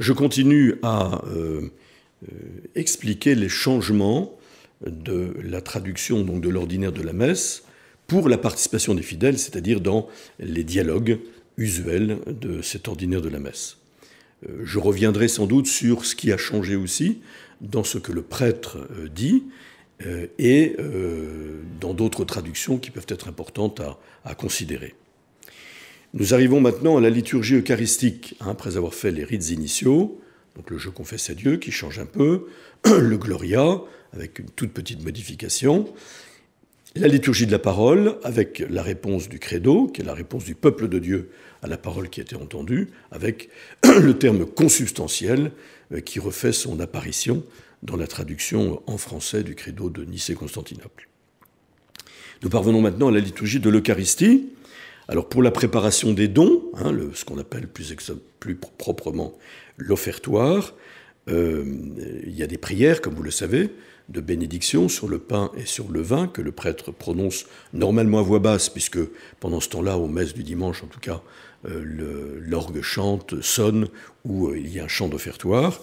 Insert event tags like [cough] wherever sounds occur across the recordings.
Je continue à euh, euh, expliquer les changements de la traduction donc de l'ordinaire de la messe pour la participation des fidèles, c'est-à-dire dans les dialogues usuels de cet ordinaire de la messe. Euh, je reviendrai sans doute sur ce qui a changé aussi dans ce que le prêtre dit et dans d'autres traductions qui peuvent être importantes à considérer. Nous arrivons maintenant à la liturgie eucharistique, hein, après avoir fait les rites initiaux, donc le Je confesse à Dieu qui change un peu, [clears throat] le Gloria avec une toute petite modification, la liturgie de la parole avec la réponse du credo, qui est la réponse du peuple de Dieu à la parole qui a été entendue, avec [clears throat] le terme consubstantiel euh, qui refait son apparition dans la traduction en français du credo de Nicée-Constantinople. Nous parvenons maintenant à la liturgie de l'Eucharistie, alors pour la préparation des dons, hein, ce qu'on appelle plus, proprement l'offertoire, euh, il y a des prières, comme vous le savez, de bénédiction sur le pain et sur le vin que le prêtre prononce normalement à voix basse, puisque pendant ce temps-là, aux messes du dimanche en tout cas, euh, l'orgue chante, sonne, ou euh, il y a un chant d'offertoire.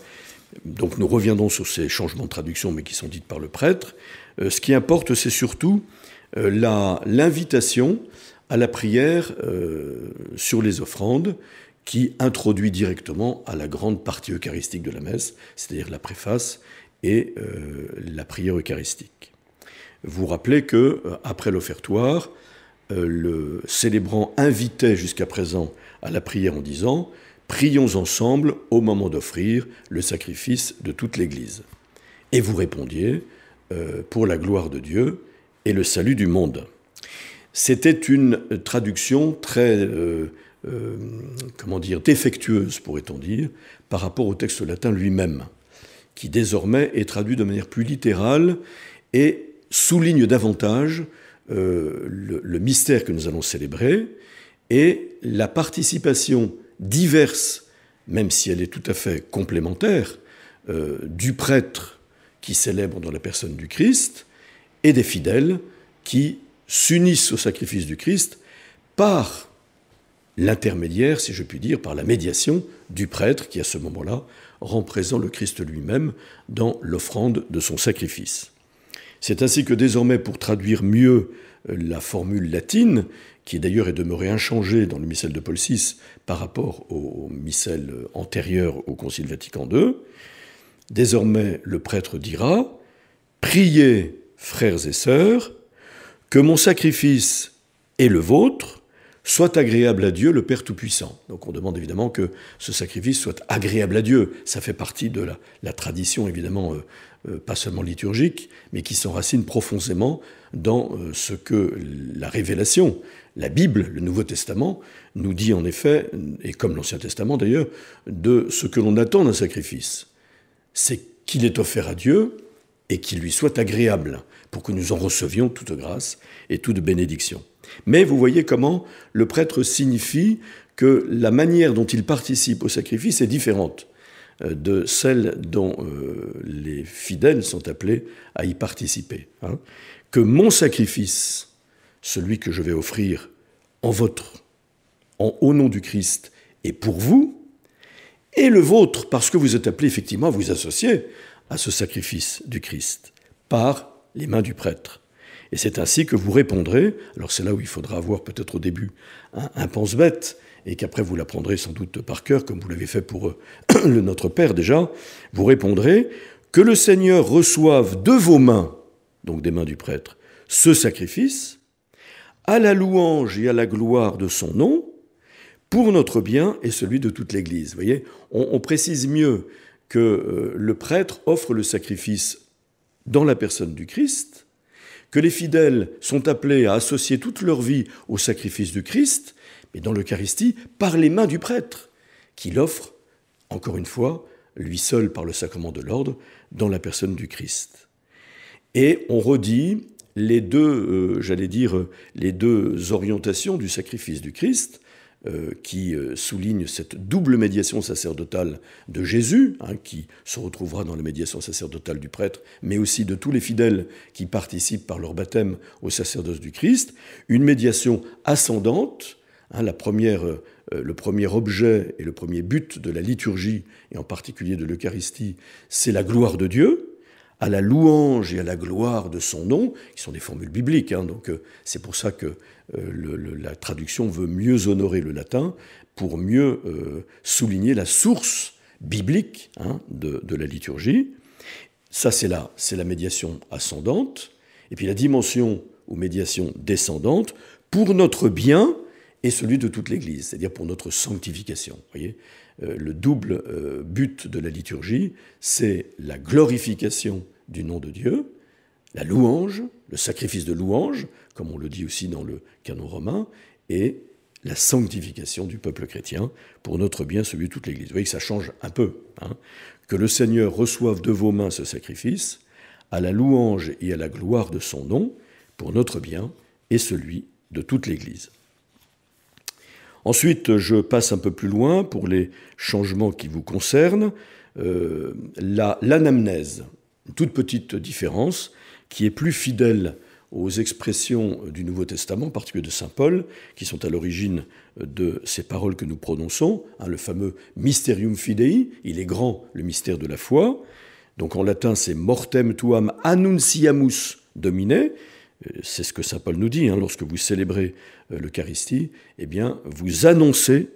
Donc nous reviendrons sur ces changements de traduction, mais qui sont dites par le prêtre. ce qui importe, c'est surtout l'invitation à la prière euh, sur les offrandes qui introduit directement à la grande partie eucharistique de la messe, c'est-à-dire la préface et euh, la prière eucharistique. Vous rappelez que euh, après l'offertoire, le célébrant invitait jusqu'à présent à la prière en disant Prions ensemble au moment d'offrir le sacrifice de toute l'Église. Et vous répondiez Pour la gloire de Dieu et le salut du monde. C'était une traduction très, euh, euh, comment dire, défectueuse, pourrait-on dire, par rapport au texte latin lui-même, qui désormais est traduit de manière plus littérale et souligne davantage euh, le, mystère que nous allons célébrer et la participation diverse, même si elle est tout à fait complémentaire, du prêtre qui célèbre dans la personne du Christ et des fidèles qui s'unissent au sacrifice du Christ par l'intermédiaire, si je puis dire, par la médiation du prêtre qui, à ce moment-là, rend présent le Christ lui-même dans l'offrande de son sacrifice. C'est ainsi que désormais, pour traduire mieux euh, la formule latine, qui d'ailleurs est demeurée inchangée dans le missel de Paul VI par rapport au missel euh, antérieur au Concile Vatican II, désormais le prêtre dira Priez, frères et sœurs, que mon sacrifice et le vôtre soient agréables à Dieu, le Père Tout-Puissant. Donc on demande évidemment que ce sacrifice soit agréable à Dieu. Ça fait partie de la, tradition, évidemment, euh, euh, pas seulement liturgique, mais qui s'enracine profondément dans euh, ce que la révélation, la Bible, le Nouveau Testament, nous dit en effet, et comme l'Ancien Testament d'ailleurs, de ce que l'on attend d'un sacrifice. C'est qu'il est offert à Dieu, et qu'il lui soit agréable, pour que nous en recevions toute grâce et toute bénédiction. Mais vous voyez comment le prêtre signifie que la manière dont il participe au sacrifice est différente euh, de celle dont euh, les fidèles sont appelés à y participer. Hein. que mon sacrifice, celui que je vais offrir en votre, en, au nom du Christ et pour vous, et le vôtre, parce que vous êtes appelés effectivement à vous associer à ce sacrifice du Christ par les mains du prêtre. Et c'est ainsi que vous répondrez, alors c'est là où il faudra avoir peut-être au début un, pense-bête, et qu'après vous l'apprendrez sans doute par cœur, comme vous l'avez fait pour euh, [clears throat] le Notre Père déjà, vous répondrez que le Seigneur reçoive de vos mains, donc des mains du prêtre, ce sacrifice, à la louange et à la gloire de son nom, pour notre bien et celui de toute l'Église. Vous voyez, on précise mieux que euh, le prêtre offre le sacrifice dans la personne du Christ, que les fidèles sont appelés à associer toute leur vie au sacrifice du Christ, mais dans l'Eucharistie, par les mains du prêtre, qui l'offre, encore une fois, lui seul par le sacrement de l'ordre, dans la personne du Christ. Et on redit les deux, euh, j'allais dire, euh, les deux orientations du sacrifice du Christ, euh, qui euh, souligne cette double médiation sacerdotale de Jésus, hein, qui se retrouvera dans la médiation sacerdotale du prêtre, mais aussi de tous les fidèles qui participent par leur baptême au sacerdoce du Christ, une médiation ascendante, hein, euh, le premier objet et le premier but de la liturgie, et en particulier de l'Eucharistie, c'est la gloire de Dieu, à la louange et à la gloire de son nom, qui sont des formules bibliques, hein. donc euh, c'est pour ça que euh, la traduction veut mieux honorer le latin, pour mieux euh, souligner la source biblique hein, de, la liturgie. Ça c'est là, c'est la médiation ascendante, et puis la dimension ou médiation descendante, pour notre bien et celui de toute l'Église, c'est-à-dire pour notre sanctification. Voyez euh, le double euh, but de la liturgie, c'est la glorification du nom de Dieu, la louange, le sacrifice de louange, comme on le dit aussi dans le canon romain, et la sanctification du peuple chrétien pour notre bien, celui de toute l'Église. Vous voyez que ça change un peu. Hein. que le Seigneur reçoive de vos mains ce sacrifice, à la louange et à la gloire de son nom, pour notre bien et celui de toute l'Église. Ensuite, je passe un peu plus loin pour les changements qui vous concernent. Euh, l'anamnèse, toute petite différence, qui est plus fidèle aux expressions du Nouveau Testament, en particulier de Saint Paul, qui sont à l'origine de ces paroles que nous prononçons, hein, le fameux Mysterium Fidei, il est grand le mystère de la foi. Donc en latin, c'est Mortem tuam annunciamus domine, euh, c'est ce que Saint Paul nous dit, hein, lorsque vous célébrez euh, l'Eucharistie, eh bien, vous annoncez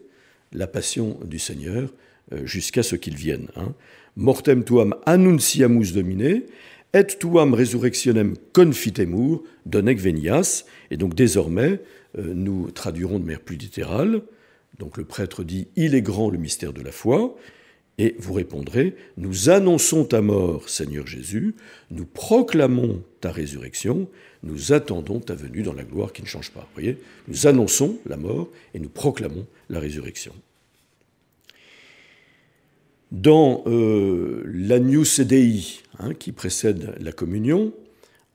la passion du Seigneur euh, jusqu'à ce qu'il vienne. Hein. Mortem tuam annunciamus domine, et tuam resurrectionem confitemur, donec venias. Et donc désormais, nous traduirons de manière plus littérale. Donc le prêtre dit Il est grand le mystère de la foi. Et vous répondrez, nous annonçons ta mort, Seigneur Jésus, nous proclamons ta résurrection, nous attendons ta venue dans la gloire qui ne change pas. Vous voyez, nous annonçons la mort et nous proclamons la résurrection. Dans euh, la New Dei, hein, qui précède la communion,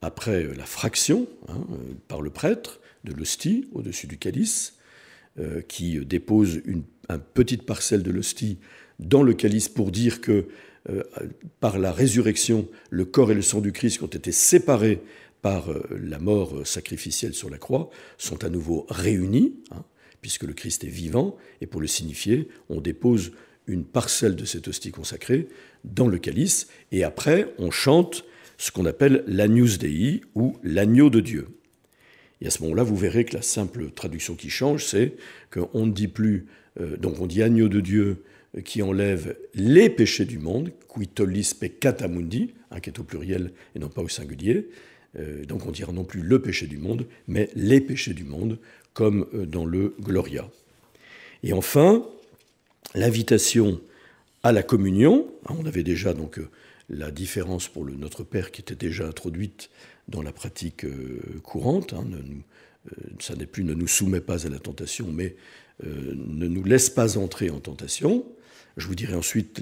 après euh, la fraction hein, euh, par le prêtre de l'hostie au-dessus du calice, qui dépose une une petite parcelle de l'hostie dans le calice pour dire que euh, par la résurrection, le corps et le sang du Christ qui ont été séparés par euh, la mort euh, sacrificielle sur la croix sont à nouveau réunis, hein, puisque le Christ est vivant, et pour le signifier, on dépose une parcelle de cette hostie consacrée dans le calice, et après on chante ce qu'on appelle l'Agnus Dei ou l'agneau de Dieu. Et à ce moment-là, vous verrez que la simple traduction qui change, c'est qu'on ne dit plus euh, donc on dit agneau de Dieu qui enlève les péchés du monde, qui tollis hein, qui est au pluriel et non pas au singulier. Euh, donc on dira non plus le péché du monde, mais les péchés du monde, comme euh, dans le Gloria. Et enfin, l'invitation à la communion. Hein, on avait déjà donc la différence pour le Notre Père qui était déjà introduite dans la pratique courante. Hein, euh, ça n'est plus ne nous soumet pas à la tentation, mais euh, ne nous laisse pas entrer en tentation. Je vous dirai ensuite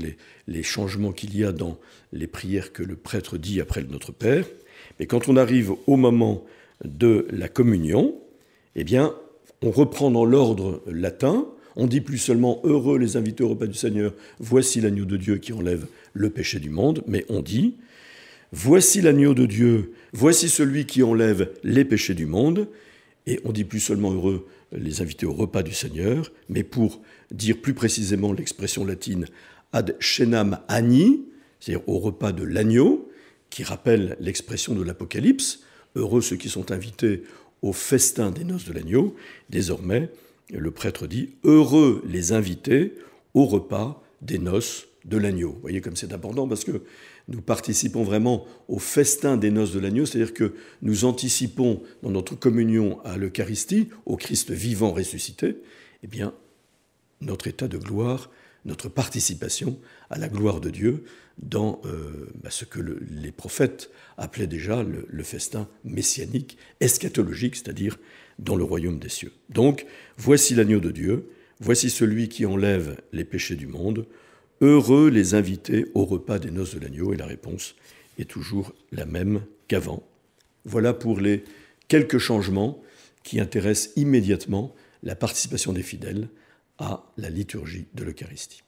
les, changements qu'il y a dans les prières que le prêtre dit après Notre Père. Mais quand on arrive au moment de la communion, eh bien, on reprend dans l'ordre latin. On dit plus seulement heureux les invités au repas du Seigneur, voici l'agneau de Dieu qui enlève le péché du monde, mais on dit voici l'agneau de Dieu, voici celui qui enlève les péchés du monde. Et on dit plus seulement heureux les invités au repas du Seigneur, mais pour dire plus précisément l'expression latine ad shenam ani c'est-à-dire au repas de l'agneau, qui rappelle l'expression de l'Apocalypse, heureux ceux qui sont invités au festin des noces de l'agneau, désormais le prêtre dit heureux les invités au repas des noces de l'agneau. Vous voyez comme c'est important parce que nous participons vraiment au festin des noces de l'agneau, c'est-à-dire que nous anticipons dans notre communion à l'Eucharistie, au Christ vivant ressuscité, eh bien, notre état de gloire, notre participation à la gloire de Dieu dans euh, bah, ce que les prophètes appelaient déjà le, le festin messianique, eschatologique, c'est-à-dire dans le royaume des cieux. Donc, voici l'agneau de Dieu, voici celui qui enlève les péchés du monde. Heureux les invités au repas des noces de l'agneau et la réponse est toujours la même qu'avant. Voilà pour les quelques changements qui intéressent immédiatement la participation des fidèles à la liturgie de l'Eucharistie.